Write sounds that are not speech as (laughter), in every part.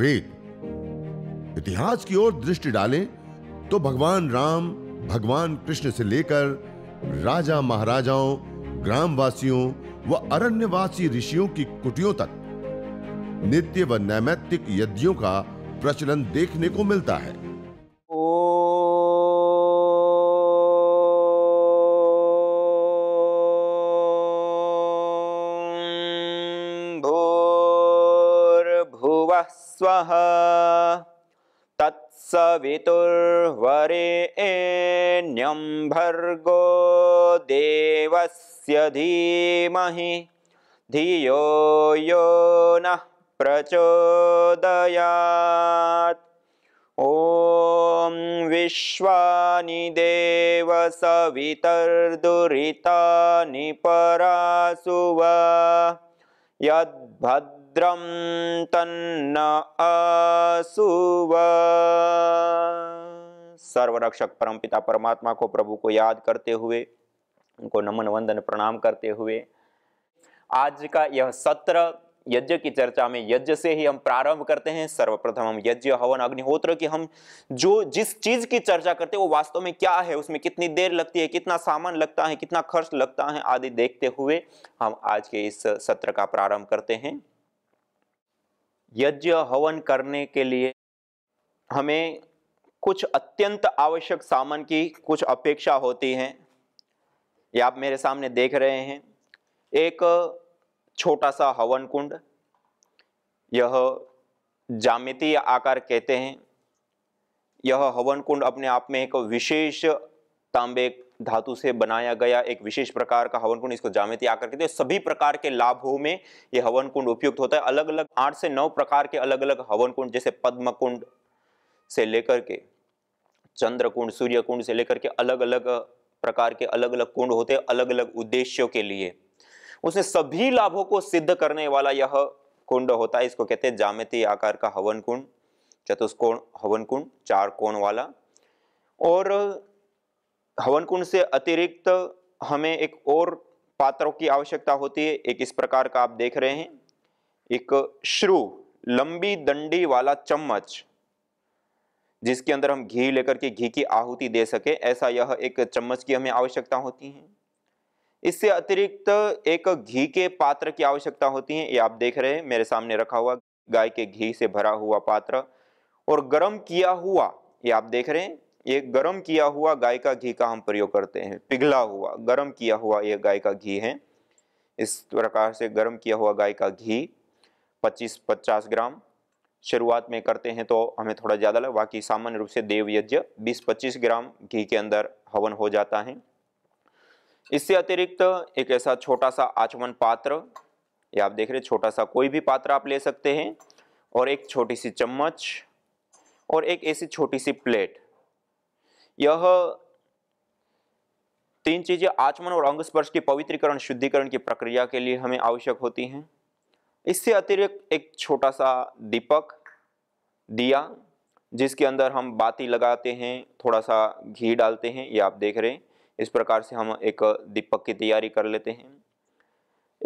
वेद इतिहास की ओर दृष्टि डालें तो भगवान राम भगवान कृष्ण से लेकर राजा महाराजाओं ग्रामवासियों व अरण्यवासी ऋषियों की कुटियों तक नित्य व नैमित्तिक यज्ञों का प्रचलन देखने को मिलता है स्वः तत्सवितुर्वरेण्यं भर्गो देवस्य धीमहि धियो यो नः प्रचोदयात् ॐ विश्वानि देवसवितर्दुरितानि परासु वा यद्भद् द्रम तन्न आसुव सर्वरक्षक परमपिता परमात्मा को प्रभु को याद करते हुए उनको नमन वंदन प्रणाम करते हुए आज का यह सत्र यज्ञ की चर्चा में यज्ञ से ही हम प्रारंभ करते हैं सर्वप्रथम हम यज्ञ हवन अग्निहोत्र की हम जो जिस चीज की चर्चा करते हैं वो वास्तव में क्या है उसमें कितनी देर लगती है कितना सामान लगता है कितना खर्च लगता है आदि देखते हुए हम आज के इस सत्र का प्रारंभ करते हैं यज्ञ हवन करने के लिए हमें कुछ अत्यंत आवश्यक सामान की कुछ अपेक्षा होती है ये आप मेरे सामने देख रहे हैं एक छोटा सा हवन कुंड यह जामितीय आकार कहते हैं यह हवन कुंड अपने आप में एक विशेष तांबे धातु से बनाया गया एक विशेष प्रकार का हवन कुंड इसको जामिति आकर के सभी प्रकार के लाभों में ये हवन कुंड उपयुक्त होता है अलग अलग आठ से नौ प्रकार के अलग अलग हवन कुंड जैसे पद्म कुंड से लेकर के चंद्र कुंड सूर्य कुंड से लेकर के अलग अलग प्रकार के अलग अलग कुंड होते हैं अलग अलग उद्देश्यों के लिए उसे सभी लाभों को सिद्ध करने वाला यह कुंड होता है इसको कहते हैं जामिति आकार का हवन कुंड चतुष्कोण हवन कुंड चार कोण वाला और हवन कुंड से अतिरिक्त हमें एक और पात्रों की आवश्यकता होती है एक इस प्रकार का आप देख रहे हैं एक श्रु लंबी दंडी वाला चम्मच जिसके अंदर हम घी लेकर के घी की आहुति दे सके ऐसा यह एक चम्मच की हमें आवश्यकता होती है इससे अतिरिक्त एक घी के पात्र की आवश्यकता होती है ये आप देख रहे हैं मेरे सामने रखा हुआ गाय के घी से भरा हुआ पात्र और गर्म किया हुआ ये आप देख रहे हैं ये गरम किया हुआ गाय का घी का हम प्रयोग करते हैं पिघला हुआ गरम किया हुआ ये गाय का घी है इस प्रकार से गरम किया हुआ गाय का घी 25-50 ग्राम शुरुआत में करते हैं तो हमें थोड़ा ज़्यादा लगे बाकी सामान्य रूप से देव यज्ञ बीस पच्चीस ग्राम घी के अंदर हवन हो जाता है इससे अतिरिक्त एक ऐसा छोटा सा आचमन पात्र या आप देख रहे छोटा सा कोई भी पात्र आप ले सकते हैं और एक छोटी सी चम्मच और एक ऐसी छोटी सी प्लेट यह तीन चीज़ें आचमन और अंग स्पर्श की पवित्रीकरण शुद्धिकरण की प्रक्रिया के लिए हमें आवश्यक होती हैं इससे अतिरिक्त एक छोटा सा दीपक दिया जिसके अंदर हम बाती लगाते हैं थोड़ा सा घी डालते हैं ये आप देख रहे हैं इस प्रकार से हम एक दीपक की तैयारी कर लेते हैं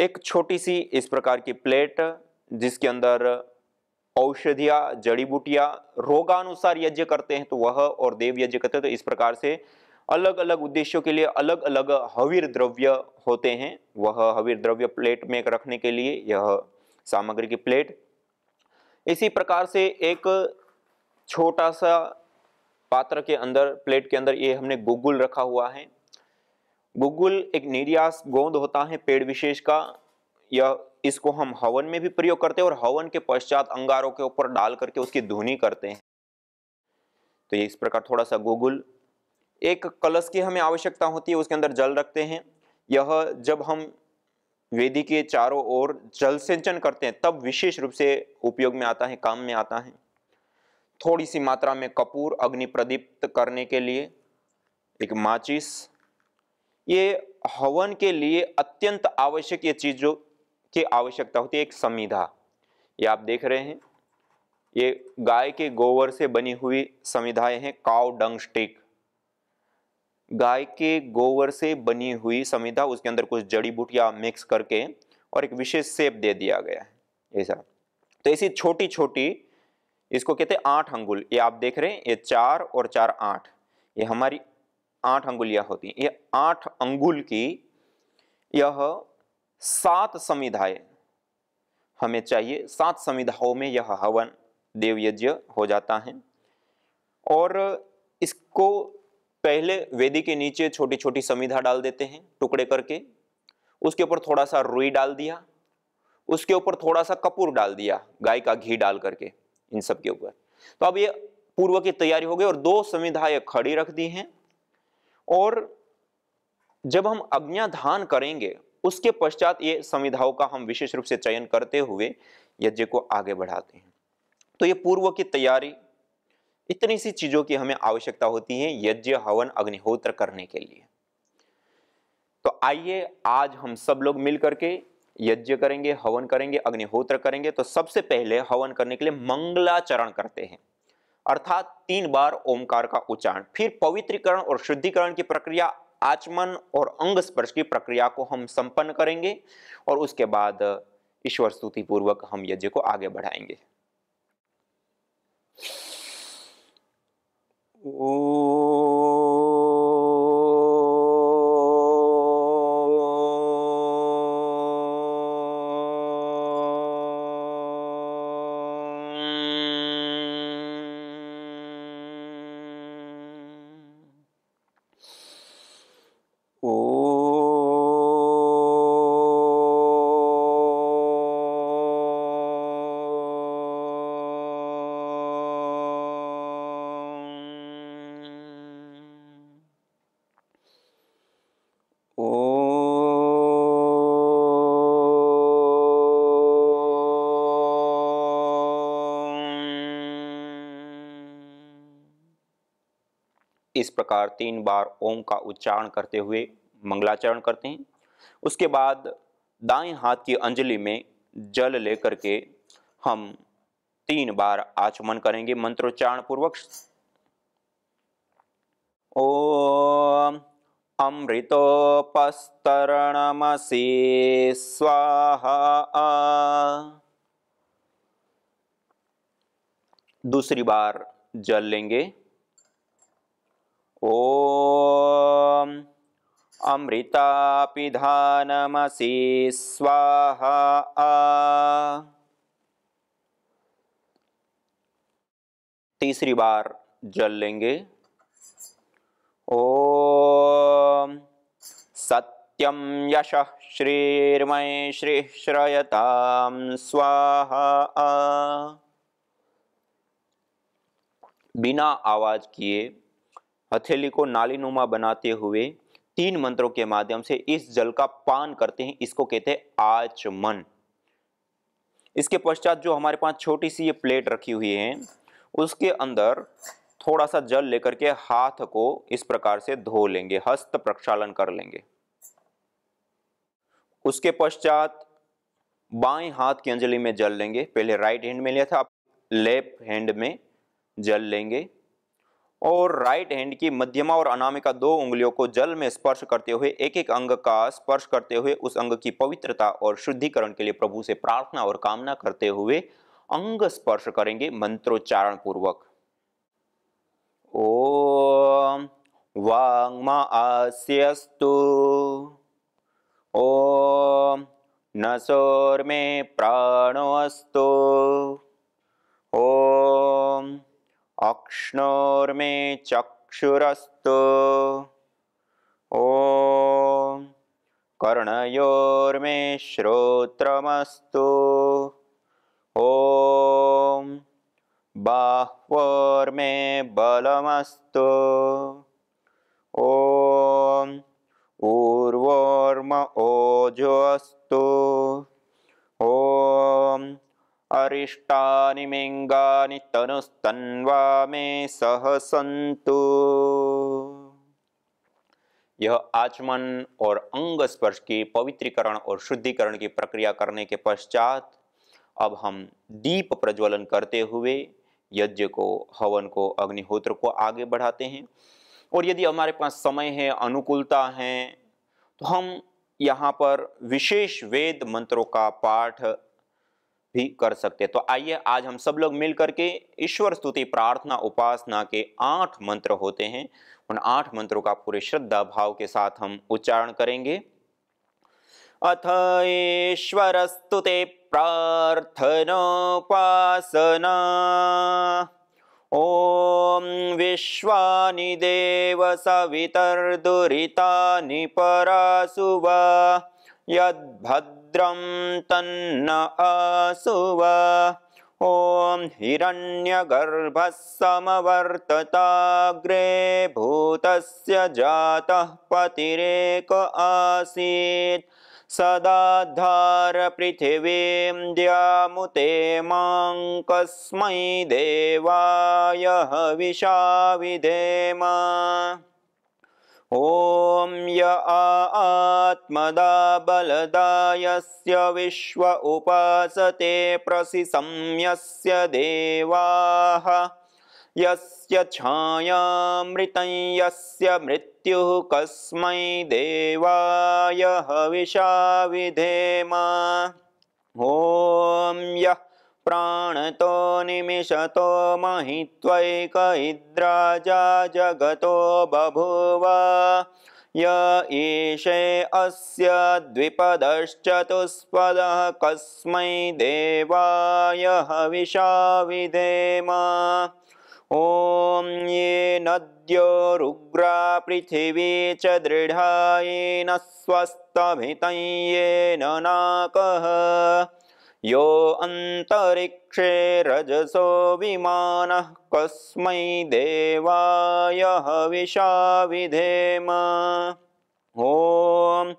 एक छोटी सी इस प्रकार की प्लेट जिसके अंदर औषधिया जड़ी बूटियां रोगानुसार यज्ञ करते हैं तो वह और देव यज्ञ करते हैं तो इस प्रकार से अलग अलग उद्देश्यों के लिए अलग अलग हवीर द्रव्य होते हैं वह हवीर द्रव्य प्लेट में रखने के लिए यह सामग्री की प्लेट इसी प्रकार से एक छोटा सा पात्र के अंदर प्लेट के अंदर ये हमने गुगुल रखा हुआ है गुगुल एक निर्यास गोंद होता है पेड़ विशेष का यह इसको हम हवन में भी प्रयोग करते हैं और हवन के पश्चात अंगारों के ऊपर डाल करके उसकी धुनी करते हैं तो ये इस प्रकार थोड़ा सा गूगुल एक कलश की हमें आवश्यकता होती है उसके अंदर जल रखते हैं यह जब हम वेदी के चारों ओर जल सिंचन करते हैं तब विशेष रूप से उपयोग में आता है काम में आता है थोड़ी सी मात्रा में कपूर अग्नि प्रदीप्त करने के लिए एक माचिस ये हवन के लिए अत्यंत आवश्यक ये चीज़ जो की आवश्यकता होती है एक संविधा ये आप देख रहे हैं ये गाय के गोबर से बनी हुई संविधाएं हैं काव डंग स्टिक गाय के गोबर से बनी हुई संविधा उसके अंदर कुछ जड़ी बूटियाँ मिक्स करके और एक विशेष सेप दे दिया गया है ऐसा तो ऐसी छोटी छोटी इसको कहते हैं आठ अंगुल ये आप देख रहे हैं ये चार और चार आठ ये हमारी आठ अंगुलिया होती हैं ये आठ अंगुल की यह सात संविधाएं हमें चाहिए सात संविधाओं में यह हवन देव यज्ञ हो जाता है और इसको पहले वेदी के नीचे छोटी छोटी समिधा डाल देते हैं टुकड़े करके उसके ऊपर थोड़ा सा रुई डाल दिया उसके ऊपर थोड़ा सा कपूर डाल दिया गाय का घी डाल करके इन सब के ऊपर तो अब ये पूर्व की तैयारी हो गई और दो संविधाएं खड़ी रख दी हैं और जब हम अज्ञाधान करेंगे उसके पश्चात ये संविधाओं का हम विशेष रूप से चयन करते हुए यज्ञ को आगे बढ़ाते हैं तो ये पूर्व की तैयारी इतनी सी चीज़ों की हमें आवश्यकता होती है यज्ञ हवन अग्निहोत्र करने के लिए तो आइए आज हम सब लोग मिल करके यज्ञ करेंगे हवन करेंगे अग्निहोत्र करेंगे तो सबसे पहले हवन करने के लिए मंगलाचरण करते हैं अर्थात तीन बार ओमकार का उच्चारण फिर पवित्रीकरण और शुद्धिकरण की प्रक्रिया आचमन और अंग स्पर्श की प्रक्रिया को हम संपन्न करेंगे और उसके बाद ईश्वर स्तुति पूर्वक हम यज्ञ को आगे बढ़ाएंगे ओ इस प्रकार तीन बार ओम का उच्चारण करते हुए मंगलाचरण करते हैं उसके बाद दाएं हाथ की अंजलि में जल लेकर के हम तीन बार आचमन करेंगे मंत्रोच्चारण पूर्वक ओम अमृतोपस्तरणमसी स्वाहा दूसरी बार जल लेंगे ओ अमृता पिधानमसी स्वाहा तीसरी बार जल लेंगे ओम सत्यम यशः श्रीर्मय श्री श्रयतां स्वाहा बिना आवाज किए हथेली को नालीनुमा बनाते हुए तीन मंत्रों के माध्यम से इस जल का पान करते हैं इसको कहते हैं आचमन इसके पश्चात जो हमारे पास छोटी सी ये प्लेट रखी हुई है उसके अंदर थोड़ा सा जल लेकर के हाथ को इस प्रकार से धो लेंगे हस्त प्रक्षालन कर लेंगे उसके पश्चात बाएं हाथ की अंजलि में जल लेंगे पहले राइट हैंड में लिया था आप लेफ्ट हैंड में जल लेंगे और राइट हैंड की मध्यमा और अनामिका दो उंगलियों को जल में स्पर्श करते हुए एक एक अंग का स्पर्श करते हुए उस अंग की पवित्रता और शुद्धिकरण के लिए प्रभु से प्रार्थना और कामना करते हुए अंग स्पर्श करेंगे मंत्रोच्चारण पूर्वक ॐ वाङ्म आस्यस्तु ॐ नसोर्मे प्राणोऽस्तु ॐ अक्ष्णोर्मे चक्षुरस्तु ॐ कर्णयोर्मे श्रोत्रमस्तु ॐ बाह्वोर्मे बलमस्तु ॐ ऊर्वोर्म ओजोऽस्तु ॐ अरिष्टानि मिङ्गानि तनुस्तन्वा मे सहसन्तु यह आचमन और अंग स्पर्श की पवित्रीकरण और शुद्धिकरण की प्रक्रिया करने के पश्चात अब हम दीप प्रज्वलन करते हुए यज्ञ को हवन को अग्निहोत्र को आगे बढ़ाते हैं और यदि हमारे पास समय है अनुकूलता है तो हम यहाँ पर विशेष वेद मंत्रों का पाठ भी कर सकते तो आइए आज हम सब लोग मिल करके ईश्वर स्तुति प्रार्थना उपासना के आठ मंत्र होते हैं उन आठ मंत्रों का पूरे श्रद्धा भाव के साथ हम उच्चारण करेंगे अथ ईश्वरस्तु ते प्रार्थनोपासना ॐ विश्वानि देवसवितर्दुरितानि परासु वा यद्भद्रं तन्न आसु वा ॐ समवर्तताग्रे भूतस्य जातः पतिरेक आसीत् सदा धारपृथिवीं द्यामुते मां कस्मै देवाय हविषा ॐ य आत्मदा बलदायस्य यस्य विश्व उपासते प्रसिसंयस्य देवाः यस्य छायामृतं यस्य मृत्युः कस्मै देवाय हविषा विधेम ॐ यः प्राणतो निमिषतो महित्वैक इद्राजा जगतो बभूव य एषे अस्य द्विपदश्चतुष्पदः कस्मै देवाय हविषा विधेमा ॐ ये पृथिवी च दृढायेन स्वस्थभितै न नाकः यो अन्तरिक्षे रजसो विमानः कस्मै देवाय हविषा विधेम ॐ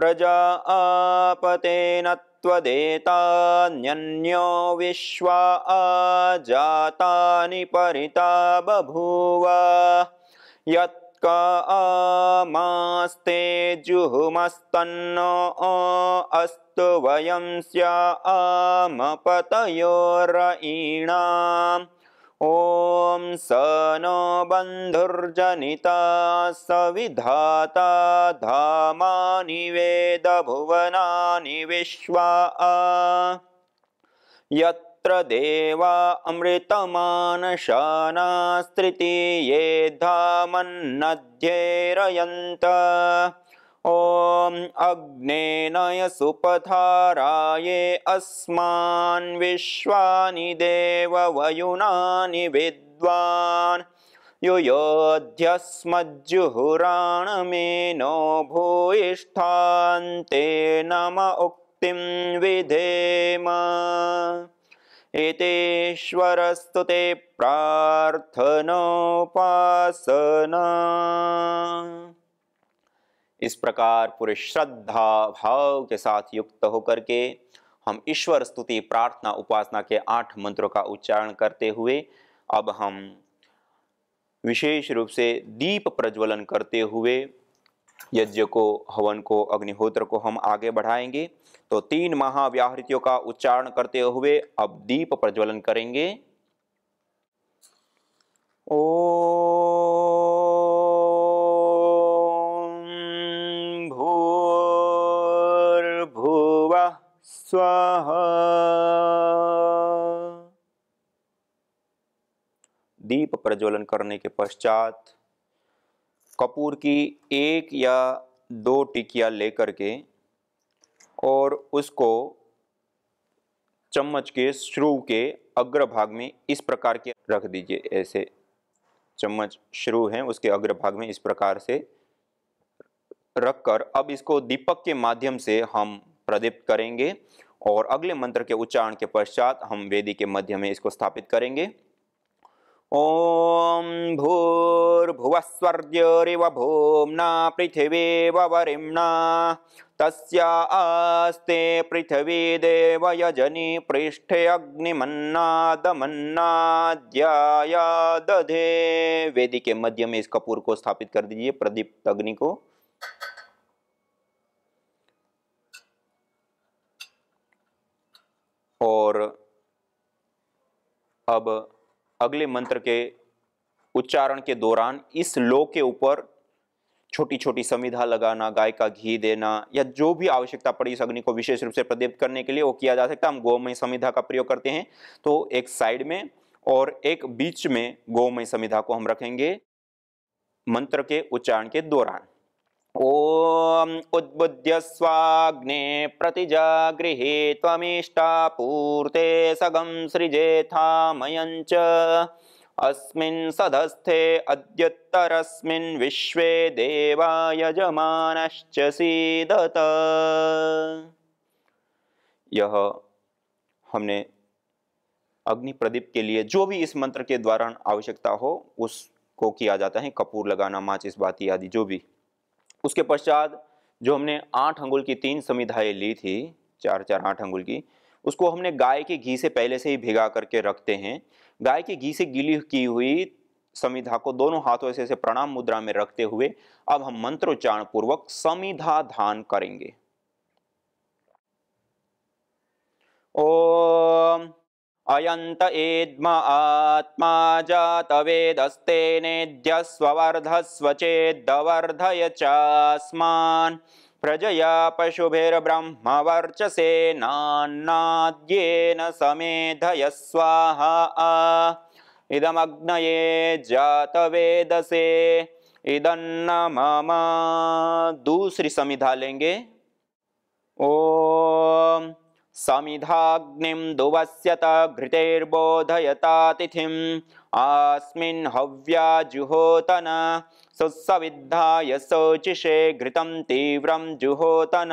प्रजा आपतेन त्वदे॒तान्य॒न्यो विश्वा आजातानि परिता बभूव यत्क आमास्ते जुहुमस्तन्नो अस्तु वयं स्या आमपतयोरयीणाम् ॐ स नो बन्धुर्जनिता सविधाता धामानि वेद भुवनानि विश्वा यत्र देवा अमृतमानशाना ये धामन्नध्येरयन्त ॐ अग्ने नय अस्मान् विश्वानि देववयुनानि विद्वान् युयोध्यस्मज्जुहुराण मेनो भूयिष्ठान्ते नम उक्तिं विधेम एतेश्वरस्तु ते प्रार्थनोपासना इस प्रकार पूरे श्रद्धा भाव के साथ युक्त होकर के हम ईश्वर स्तुति प्रार्थना उपासना के आठ मंत्रों का उच्चारण करते हुए अब हम विशेष रूप से दीप प्रज्वलन करते हुए यज्ञ को हवन को अग्निहोत्र को हम आगे बढ़ाएंगे तो तीन महाव्याहृतियों का उच्चारण करते हुए अब दीप प्रज्वलन करेंगे ओ स्वाहा दीप प्रज्वलन करने के पश्चात कपूर की एक या दो टिकिया लेकर के और उसको चम्मच के श्रु के अग्रभाग में इस प्रकार के रख दीजिए ऐसे चम्मच श्रु हैं उसके अग्रभाग में इस प्रकार से रखकर अब इसको दीपक के माध्यम से हम प्रदीप्त करेंगे और अगले मंत्र के उच्चारण के पश्चात हम वेदी के मध्य में इसको स्थापित करेंगे ओम भूर्भुवस्वर्द्योरिव भूमना पृथिवीव वरिम्णा तस्ते पृथ्वी देव यजनी पृष्ठे अग्निमन्नादमन्नाद्याया दधे वेदी के मध्य में इस कपूर को स्थापित कर दीजिए प्रदीप अग्नि को और अब अगले मंत्र के उच्चारण के दौरान इस लो के ऊपर छोटी छोटी संविधा लगाना गाय का घी देना या जो भी आवश्यकता पड़ी इस अग्नि को विशेष रूप से प्रदीप करने के लिए वो किया जा सकता है हम गोमय समिधा का प्रयोग करते हैं तो एक साइड में और एक बीच में गोमय संविधा को हम रखेंगे मंत्र के उच्चारण के दौरान ॐ उद्बुद्ध्य स्वाग्ने प्रतिजागृहे सगम सृजे सृजेथामयं च अस्मिन् सदस्थे अद्युत्तरस्मिन् विश्वे देवा यजमानश्च सीदत यह हमने अग्नि प्रदीप के लिए जो भी इस मंत्र के द्वारा आवश्यकता हो उसको किया जाता है कपूर लगाना माचिस बाती आदि जो भी उसके पश्चात जो हमने आठ अंगुल की तीन समिधाएँ ली थी चार चार आठ अंगुल की उसको हमने गाय के घी से पहले से ही भिगा करके रखते हैं गाय के घी से गीली की हुई समिधा को दोनों हाथों से से प्रणाम मुद्रा में रखते हुए अब हम मंत्रोच्चारण पूर्वक समिधा धान करेंगे ओम आत्मा जात वेदस्ते जातवेदस्तेनेद्यस्ववर्धस्व चेदर्धय चास्मा प्रजया पशुभिर्ब्रह्मवर्चसेनान्नाद्येन समेधय स्वाहा इदमग्नये वेदसे इदन्न मम दूसरी समिधा लेंगे ओम समिधाग्निं दुवस्यत घृतेर्बोधयतातिथिम् आस्मिन् हव्या जुहोतन सुस्सविद्धाय शोचिषे घृतं तीव्रं जुहोतन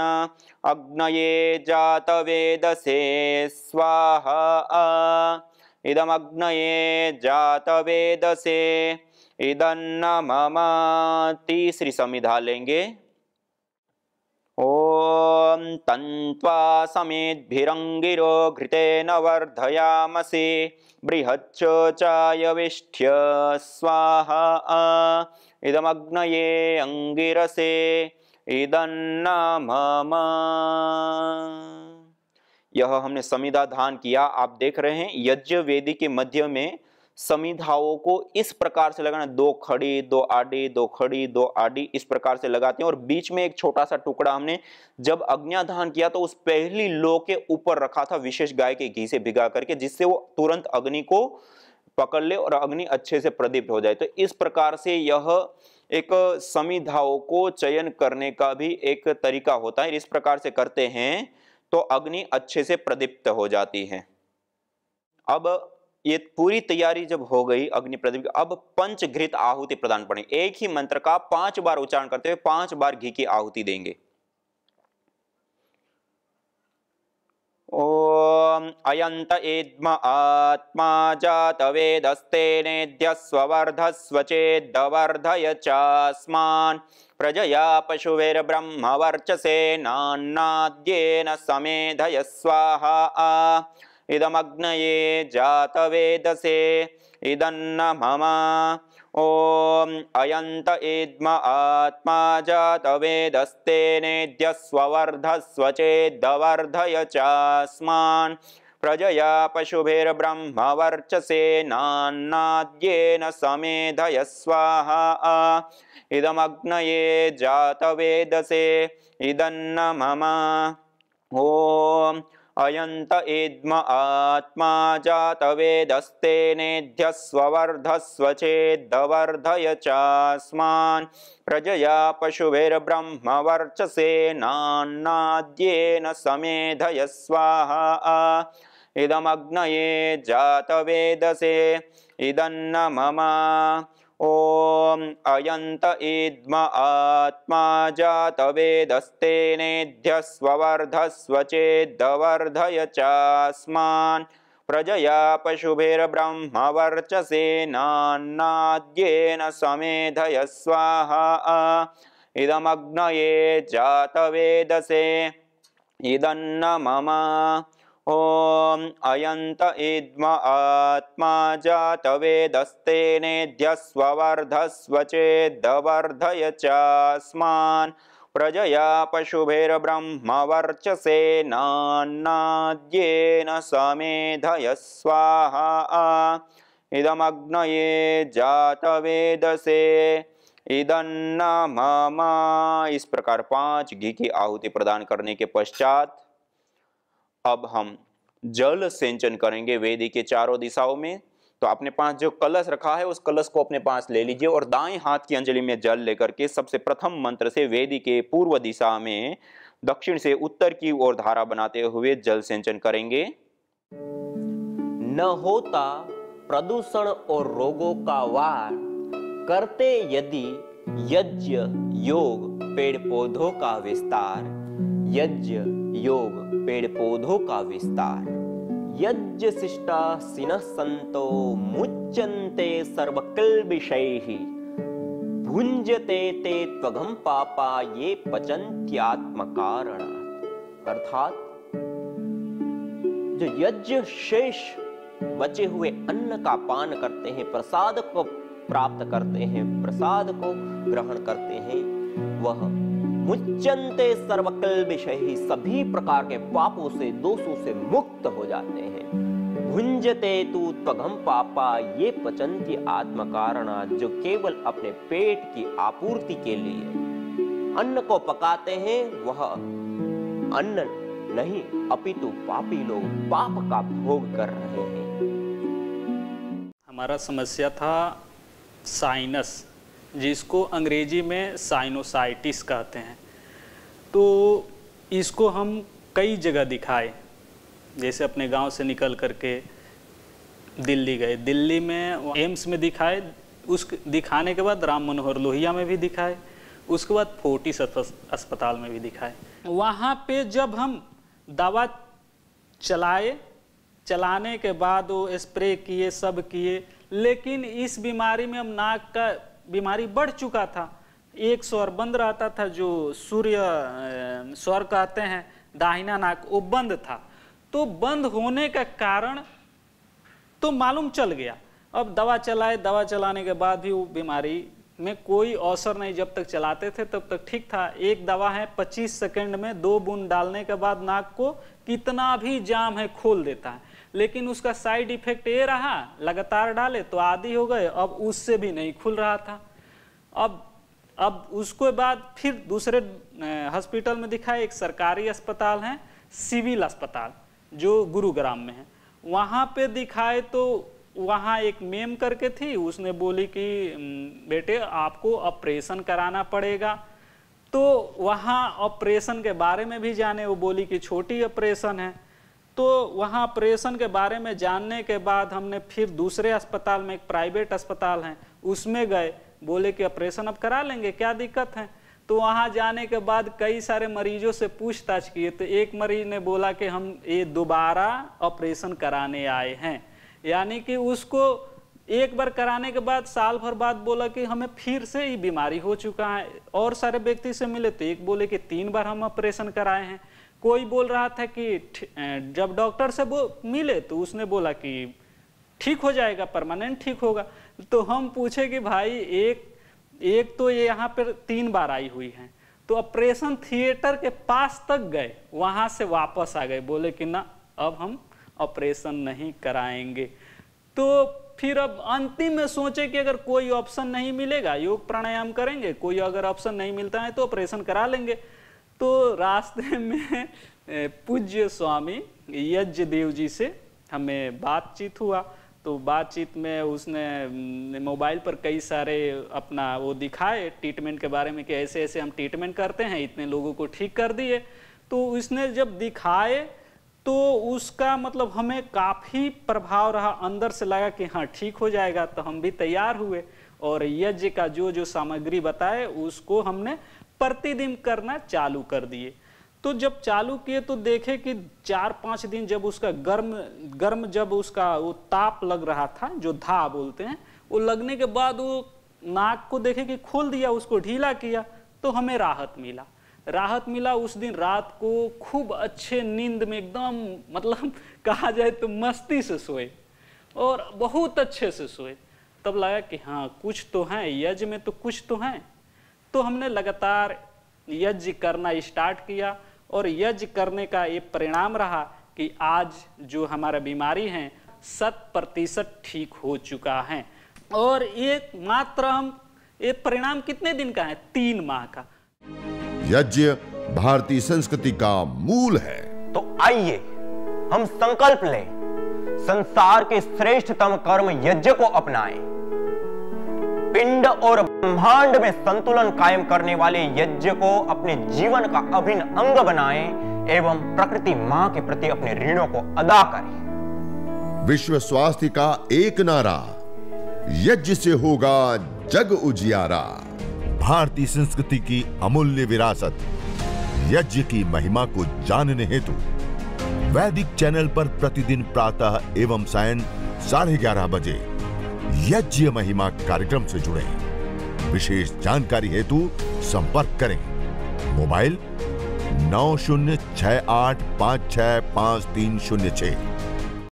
अग्नये जातवेदसे स्वाहा इदमग्नये जातवेदसे इदन्नममाति श्री समिधा लेंगे ॐ तन्त्वा समेद्भिरङ्गिरो घृतेन वर्धयामसि बृहच्चोचायविष्ठ्य स्वाहा इदमग्नये अङ्गिरसे इदन्नाम यह हमने समिधा धान किया आप देख रहे हैं यज्ञ वेदी के मध्य में समीधाओं को इस प्रकार से लगाना दो खड़ी दो आडी दो खड़ी दो आडी इस प्रकार से लगाते हैं और बीच में एक छोटा सा टुकड़ा हमने जब अग्नियाधान किया तो उस पहली लो के ऊपर रखा था विशेष गाय के घी से भिगा करके जिससे वो तुरंत अग्नि को पकड़ ले और अग्नि अच्छे से प्रदीप्त हो जाए तो इस प्रकार से यह एक समिधाओं को चयन करने का भी एक तरीका होता है इस प्रकार से करते हैं तो अग्नि अच्छे से प्रदीप्त हो जाती है अब ये पूरी तैयारी जब हो गई अग्नि प्रदीप अब पंच घृत आहुति प्रदान पड़े एक ही मंत्र का पांच बार उच्चारण करते हुए पांच बार घी की आहुति देंगे ओम अयंत एद्म आत्मा जात वेदस्ते नेद्य स्वचे दवर्धय चास्मान प्रजया पशुभिर्ब्रह्म वर्चसे नान्नाद्येन समेधय स्वाहा इदमग्नये जातवेदसे इदन्न मम ॐ अयन्त इद्म आत्मा जातवेदस्ते नेद्यस्ववर्धस्वचेदवर्धय चास्मान् प्रजया पशुभिर्ब्रह्मवर्चसे नान्नाद्येन समेधय स्वाहा इदमग्नये जातवेदसे इदन्न मम ॐ अयन्त इद्म आत्मा जातवेदस्तेनेध्यः स्ववर्धस्व चेद्दवर्धय चास्मान् प्रजया पशुभिर्ब्रह्मवर्चसे नान्नाद्येन समेधय स्वाहा इदमग्नये जातवेदसे इदन्न मम ॐ अयन्त इद्म आत्मा जातवेदस्तेनेध्यस्वर्धस्व चेद्वर्धय चास्मान् प्रजया पशुभिर्ब्रह्मवर्चसेनान्नाद्येन समेधय स्वाहा इदमग्नये जातवेदसे इदन्न मम ओम अयंत इद्म आत्मा जातवेदस्तेनेद्यस्ववर्धस्व चेद्दवर्धय चास्मान् प्रजया नान्नाद्येन समेधय स्वाहा इदमग्नये जातवेदसे मम इस प्रकार पांच घी की आहुति प्रदान करने के पश्चात अब हम जल सिंचन करेंगे वेदी के चारों दिशाओं में तो अपने पास जो कलश रखा है उस कलश को अपने पास ले लीजिए और दाएं हाथ की अंजलि में जल लेकर के सबसे प्रथम मंत्र से वेदी के पूर्व दिशा में दक्षिण से उत्तर की ओर धारा बनाते हुए जल सिंचन करेंगे न होता प्रदूषण और रोगों का वार करते यदि यज्ञ योग पेड़ पौधों का विस्तार यज्ञ योग पेड़ पौधों का विस्तार यज्ञ शिष्टा सिन संतो मुच्यन्ते सर्वकल विषय ही भुंजते ते त्वघम पापा ये पचंत्यात्म कारण अर्थात जो यज्ञ शेष बचे हुए अन्न का पान करते हैं प्रसाद को प्राप्त करते हैं प्रसाद को ग्रहण करते हैं वह मुच्चनते सर्वकल विषय ही सभी प्रकार के पापों से दोषों से मुक्त हो जाते हैं भुंजते तू त्वघम पापा ये पचंती आत्म कारणा जो केवल अपने पेट की आपूर्ति के लिए अन्न को पकाते हैं वह अन्न नहीं अपितु पापी लोग पाप का भोग कर रहे हैं हमारा समस्या था साइनस जिसको अंग्रेजी में साइनोसाइटिस कहते हैं तो इसको हम कई जगह दिखाए जैसे अपने गांव से निकल करके दिल्ली गए दिल्ली में एम्स में दिखाए उस दिखाने के बाद राम मनोहर लोहिया में भी दिखाए उसके बाद फोर्टिस अस्पताल में भी दिखाए वहाँ पे जब हम दवा चलाए चलाने के बाद वो स्प्रे किए सब किए लेकिन इस बीमारी में हम नाक का बीमारी बढ़ चुका था एक स्वर बंद रहता था जो सूर्य स्वर कहते हैं दाहिना नाक वो बंद था तो बंद होने का कारण तो मालूम चल गया अब दवा चलाए दवा चलाने के बाद भी वो बीमारी में कोई अवसर नहीं जब तक चलाते थे तब तक ठीक था एक दवा है 25 सेकंड में दो बूंद डालने के बाद नाक को कितना भी जाम है खोल देता है लेकिन उसका साइड इफेक्ट ये रहा लगातार डाले तो आदि हो गए अब उससे भी नहीं खुल रहा था अब अब उसके बाद फिर दूसरे हॉस्पिटल में दिखा एक सरकारी अस्पताल है सिविल अस्पताल जो गुरुग्राम में है वहाँ पे दिखाए तो वहाँ एक मेम करके थी उसने बोली कि बेटे आपको ऑपरेशन कराना पड़ेगा तो वहाँ ऑपरेशन के बारे में भी जाने वो बोली कि छोटी ऑपरेशन है तो वहाँ ऑपरेशन के बारे में जानने के बाद हमने फिर दूसरे अस्पताल में एक प्राइवेट अस्पताल है उसमें गए बोले कि ऑपरेशन अब करा लेंगे क्या दिक्कत है तो वहाँ जाने के बाद कई सारे मरीजों से पूछताछ किए तो एक मरीज ने बोला कि हम ये दोबारा ऑपरेशन कराने आए हैं यानी कि उसको एक बार कराने के बाद साल भर बाद बोला कि हमें फिर से ही बीमारी हो चुका है और सारे व्यक्ति से मिले तो एक बोले कि तीन बार हम ऑपरेशन कराए हैं कोई बोल रहा था कि जब डॉक्टर से वो मिले तो उसने बोला कि ठीक हो जाएगा परमानेंट ठीक होगा तो हम पूछे कि भाई एक एक तो ये यहाँ पर तीन बार आई हुई हैं तो ऑपरेशन थिएटर के पास तक गए वहाँ से वापस आ गए बोले कि ना अब हम ऑपरेशन नहीं कराएंगे तो फिर अब अंतिम में सोचे कि अगर कोई ऑप्शन नहीं मिलेगा योग प्राणायाम करेंगे कोई अगर ऑप्शन नहीं मिलता है तो ऑपरेशन करा लेंगे तो रास्ते (laughs) में पूज्य स्वामी यज्ञ देव जी से हमें बातचीत हुआ तो बातचीत में उसने मोबाइल पर कई सारे अपना वो दिखाए ट्रीटमेंट के बारे में कि ऐसे ऐसे हम ट्रीटमेंट करते हैं इतने लोगों को ठीक कर दिए तो उसने जब दिखाए तो उसका मतलब हमें काफ़ी प्रभाव रहा अंदर से लगा कि हाँ ठीक हो जाएगा तो हम भी तैयार हुए और यज्ञ का जो जो सामग्री बताए उसको हमने प्रतिदिन करना चालू कर दिए तो जब चालू किए तो देखे कि चार पांच दिन जब उसका गर्म गर्म जब उसका वो ताप लग रहा था जो धा बोलते हैं वो लगने के बाद वो नाक को देखे कि खोल दिया उसको ढीला किया तो हमें राहत मिला राहत मिला उस दिन रात को खूब अच्छे नींद में एकदम मतलब कहा जाए तो मस्ती से सोए और बहुत अच्छे से सोए तब लगा कि हाँ कुछ तो हैं यज्ञ में तो कुछ तो हैं तो हमने लगातार यज्ञ करना स्टार्ट किया और यज्ञ करने का ये परिणाम रहा कि आज जो हमारा बीमारी है शत प्रतिशत ठीक हो चुका है और ये मात्र हम ये परिणाम कितने दिन का है तीन माह का यज्ञ भारतीय संस्कृति का मूल है तो आइए हम संकल्प लें संसार के श्रेष्ठतम कर्म यज्ञ को अपनाएं पिंड और ब्रह्मांड में संतुलन कायम करने वाले यज्ञ को अपने जीवन का अभिन्न अंग बनाएं एवं प्रकृति मां के प्रति अपने ऋणों को अदा करें विश्व स्वास्थ्य का एक नारा यज्ञ से होगा जग उजियारा भारतीय संस्कृति की अमूल्य विरासत यज्ञ की महिमा को जानने हेतु वैदिक चैनल पर प्रतिदिन प्रातः एवं सायं साढ़े ग्यारह बजे यज्ञ महिमा कार्यक्रम से जुड़े विशेष जानकारी हेतु संपर्क करें मोबाइल नौ शून्य छ आठ पाँच छह पाँच तीन शून्य छह